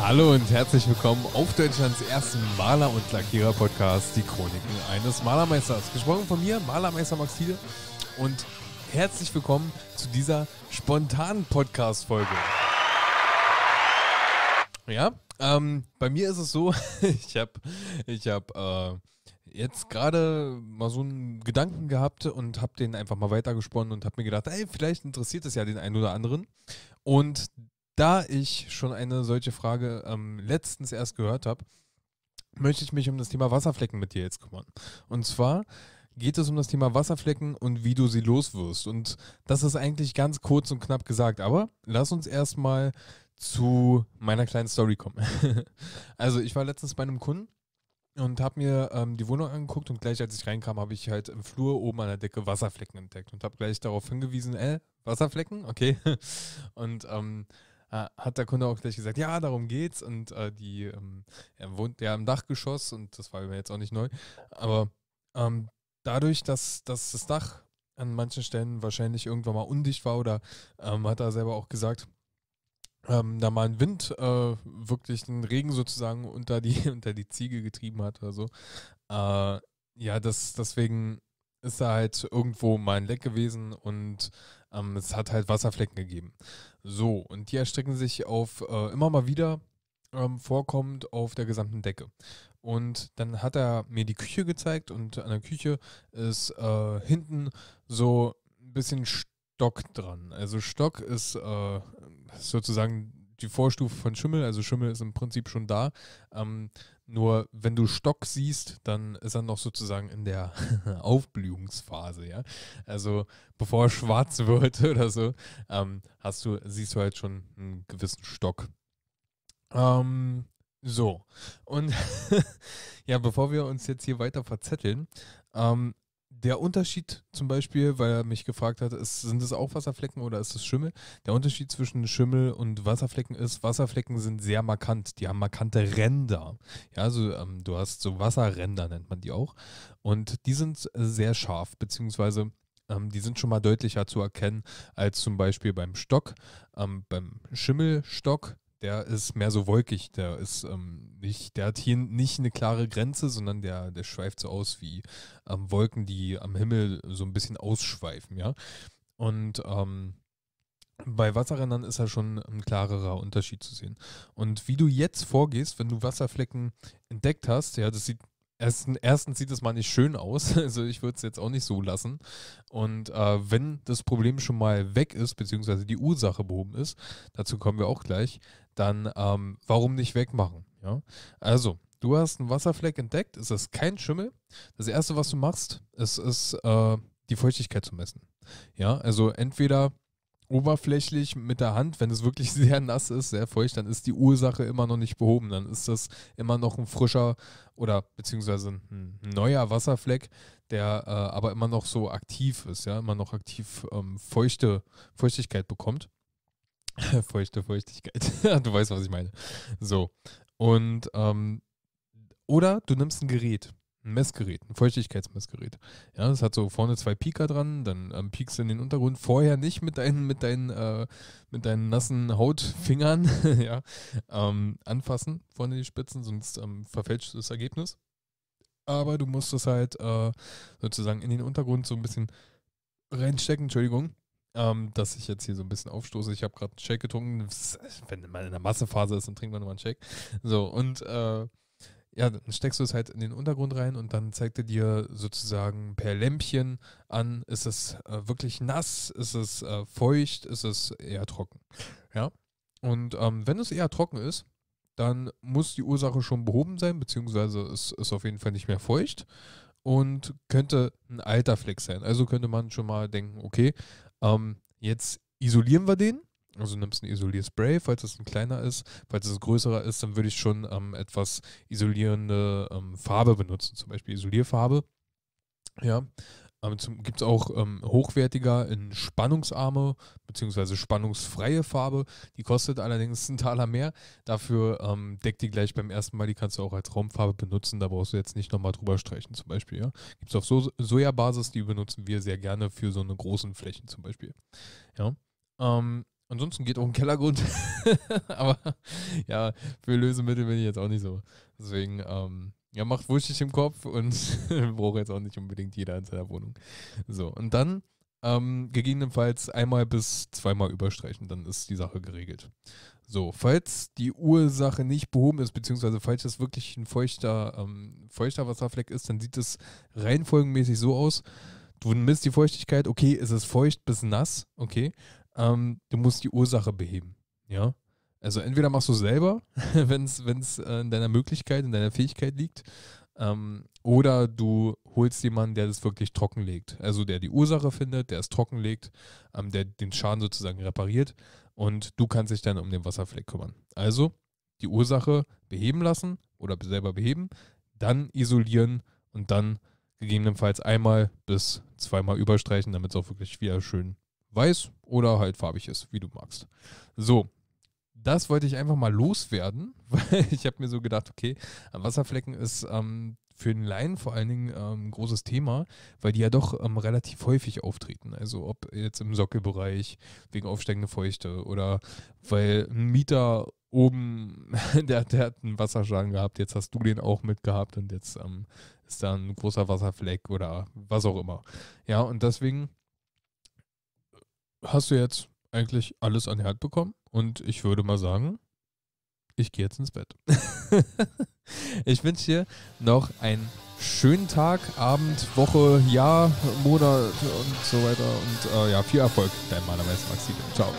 Hallo und herzlich willkommen auf Deutschlands ersten Maler- und Lackierer-Podcast, die Chroniken eines Malermeisters. Gesprochen von mir, Malermeister Max Thiele. Und herzlich willkommen zu dieser spontanen Podcast-Folge. Ja, ähm, bei mir ist es so, ich habe ich hab, äh, jetzt gerade mal so einen Gedanken gehabt und habe den einfach mal weitergesponnen und habe mir gedacht, ey, vielleicht interessiert es ja den einen oder anderen. Und da ich schon eine solche Frage ähm, letztens erst gehört habe, möchte ich mich um das Thema Wasserflecken mit dir jetzt kümmern. Und zwar geht es um das Thema Wasserflecken und wie du sie loswirst. Und das ist eigentlich ganz kurz und knapp gesagt, aber lass uns erstmal zu meiner kleinen Story kommen. also ich war letztens bei einem Kunden und habe mir ähm, die Wohnung angeguckt und gleich als ich reinkam, habe ich halt im Flur oben an der Decke Wasserflecken entdeckt und habe gleich darauf hingewiesen, äh, Wasserflecken, okay. Und ähm, äh, hat der Kunde auch gleich gesagt, ja, darum geht's. Und äh, die, ähm, er wohnt ja im Dachgeschoss und das war mir jetzt auch nicht neu. Aber ähm, dadurch, dass, dass das Dach an manchen Stellen wahrscheinlich irgendwann mal undicht war oder ähm, hat er selber auch gesagt, ähm, da mal ein Wind äh, wirklich einen Regen sozusagen unter die, unter die Ziege getrieben hat oder so. Äh, ja, das, deswegen ist da halt irgendwo mal ein Leck gewesen und ähm, es hat halt Wasserflecken gegeben. So, und die erstrecken sich auf äh, immer mal wieder ähm, vorkommend auf der gesamten Decke. Und dann hat er mir die Küche gezeigt und an der Küche ist äh, hinten so ein bisschen Stock dran. Also Stock ist äh, sozusagen die Vorstufe von Schimmel, also Schimmel ist im Prinzip schon da. Ähm, nur wenn du Stock siehst, dann ist er noch sozusagen in der Aufblühungsphase, ja. Also bevor er schwarz wird oder so, ähm, hast du, siehst du halt schon einen gewissen Stock. Ähm, so. Und ja, bevor wir uns jetzt hier weiter verzetteln, ähm, der Unterschied zum Beispiel, weil er mich gefragt hat, ist, sind es auch Wasserflecken oder ist es Schimmel? Der Unterschied zwischen Schimmel und Wasserflecken ist, Wasserflecken sind sehr markant. Die haben markante Ränder. Ja, also ähm, du hast so Wasserränder, nennt man die auch. Und die sind sehr scharf, beziehungsweise ähm, die sind schon mal deutlicher zu erkennen als zum Beispiel beim Stock. Ähm, beim Schimmelstock der ist mehr so wolkig, der ist ähm, nicht, der hat hier nicht eine klare Grenze, sondern der, der schweift so aus wie ähm, Wolken, die am Himmel so ein bisschen ausschweifen, ja. Und ähm, bei Wasserrändern ist ja schon ein klarerer Unterschied zu sehen. Und wie du jetzt vorgehst, wenn du Wasserflecken entdeckt hast, ja, das sieht Erstens, erstens sieht es mal nicht schön aus, also ich würde es jetzt auch nicht so lassen. Und äh, wenn das Problem schon mal weg ist, beziehungsweise die Ursache behoben ist, dazu kommen wir auch gleich, dann ähm, warum nicht wegmachen? Ja? Also, du hast einen Wasserfleck entdeckt, es ist kein Schimmel. Das Erste, was du machst, ist, ist äh, die Feuchtigkeit zu messen. Ja, also entweder oberflächlich mit der Hand, wenn es wirklich sehr nass ist, sehr feucht, dann ist die Ursache immer noch nicht behoben. Dann ist das immer noch ein frischer oder beziehungsweise ein neuer Wasserfleck, der äh, aber immer noch so aktiv ist, ja, immer noch aktiv ähm, feuchte Feuchtigkeit bekommt. feuchte Feuchtigkeit. du weißt, was ich meine. So. Und ähm, oder du nimmst ein Gerät ein Messgerät, ein Feuchtigkeitsmessgerät. Ja, das hat so vorne zwei Pieker dran, dann ähm, piekst du in den Untergrund vorher nicht mit deinen, mit deinen, äh, mit deinen nassen Hautfingern ja, ähm, anfassen, vorne die Spitzen, sonst ähm, verfälscht das Ergebnis. Aber du musst es halt äh, sozusagen in den Untergrund so ein bisschen reinstecken, Entschuldigung. Ähm, dass ich jetzt hier so ein bisschen aufstoße. Ich habe gerade einen Shake getrunken. Wenn man in der Massephase ist, dann trinkt man nochmal einen Shake. So, und äh, ja, dann steckst du es halt in den Untergrund rein und dann zeigt er dir sozusagen per Lämpchen an, ist es äh, wirklich nass, ist es äh, feucht, ist es eher trocken. Ja. Und ähm, wenn es eher trocken ist, dann muss die Ursache schon behoben sein, beziehungsweise es ist auf jeden Fall nicht mehr feucht und könnte ein alter Fleck sein. Also könnte man schon mal denken, okay, ähm, jetzt isolieren wir den also nimmst ein Isolierspray, falls es ein kleiner ist. Falls es größerer ist, dann würde ich schon ähm, etwas isolierende ähm, Farbe benutzen, zum Beispiel Isolierfarbe. Ja. Ähm, Gibt es auch ähm, hochwertiger in spannungsarme bzw. spannungsfreie Farbe. Die kostet allerdings einen Taler mehr. Dafür ähm, deckt die gleich beim ersten Mal. Die kannst du auch als Raumfarbe benutzen. Da brauchst du jetzt nicht nochmal drüber streichen zum Beispiel. Ja? Gibt es auf so Sojabasis. Die benutzen wir sehr gerne für so eine großen Flächen zum Beispiel. Ja. Ähm, Ansonsten geht auch ein Kellergrund. Aber ja, für Lösemittel bin ich jetzt auch nicht so. Deswegen, ähm, ja, macht wuschig im Kopf und braucht jetzt auch nicht unbedingt jeder in seiner Wohnung. So, und dann ähm, gegebenenfalls einmal bis zweimal überstreichen, dann ist die Sache geregelt. So, falls die Ursache nicht behoben ist, beziehungsweise falls das wirklich ein feuchter, ähm, feuchter Wasserfleck ist, dann sieht es reihenfolgenmäßig so aus. Du misst die Feuchtigkeit, okay, es ist feucht bis nass, okay ähm, du musst die Ursache beheben. Ja. Also entweder machst du es selber, wenn es äh, in deiner Möglichkeit, in deiner Fähigkeit liegt, ähm, oder du holst jemanden, der das wirklich trockenlegt. Also der die Ursache findet, der es trockenlegt, ähm, der den Schaden sozusagen repariert und du kannst dich dann um den Wasserfleck kümmern. Also die Ursache beheben lassen oder selber beheben, dann isolieren und dann gegebenenfalls einmal bis zweimal überstreichen, damit es auch wirklich wieder schön weiß oder halt farbig ist, wie du magst. So, das wollte ich einfach mal loswerden, weil ich habe mir so gedacht, okay, Wasserflecken ist ähm, für den Laien vor allen Dingen ähm, ein großes Thema, weil die ja doch ähm, relativ häufig auftreten. Also ob jetzt im Sockelbereich wegen aufsteigender Feuchte oder weil ein Mieter oben, der, der hat einen Wasserschaden gehabt, jetzt hast du den auch mitgehabt und jetzt ähm, ist da ein großer Wasserfleck oder was auch immer. Ja, und deswegen hast du jetzt eigentlich alles an die Hand bekommen und ich würde mal sagen, ich gehe jetzt ins Bett. ich wünsche dir noch einen schönen Tag, Abend, Woche, Jahr, Monat und so weiter. Und äh, ja, viel Erfolg, dein Malermeister Maximilian. Ciao.